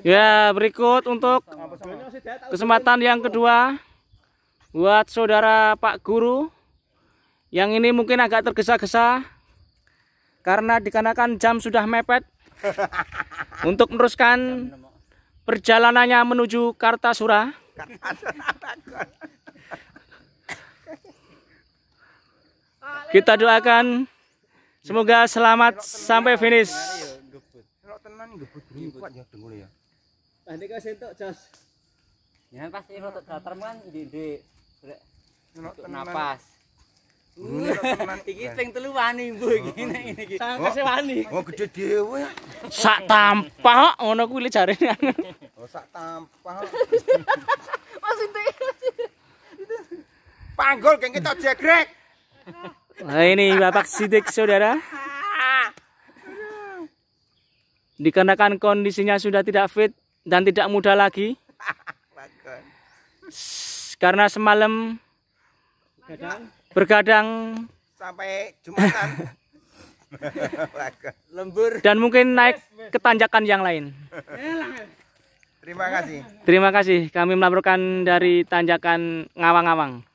Ya, berikut untuk kesempatan yang kedua buat saudara Pak Guru. Yang ini mungkin agak tergesa-gesa karena dikarenakan jam sudah mepet untuk meneruskan perjalanannya menuju Kartasura. Kita doakan semoga selamat sampai finish tenan iki gebut bengi kuat ya dengkul ya. Lah nek wis entuk jos. Jangan pasti rotok datar kan di ide golek napas. Iki sing telu wani bu, gini oh, nek gini. iki. Sangkese oh. wani. Oh gede dhewe. Sak tampah ngono kuwi jare. Oh sak tampah. Mas itu. Ya. Panggul kengke kita jegrek. Nah ini Bapak Sidik saudara dikarenakan kondisinya sudah tidak fit dan tidak muda lagi karena semalam bergadang, sampai jumatan lembur dan mungkin naik ke tanjakan yang lain eh. terima kasih terima kasih kami melaporkan dari tanjakan ngawang-ngawang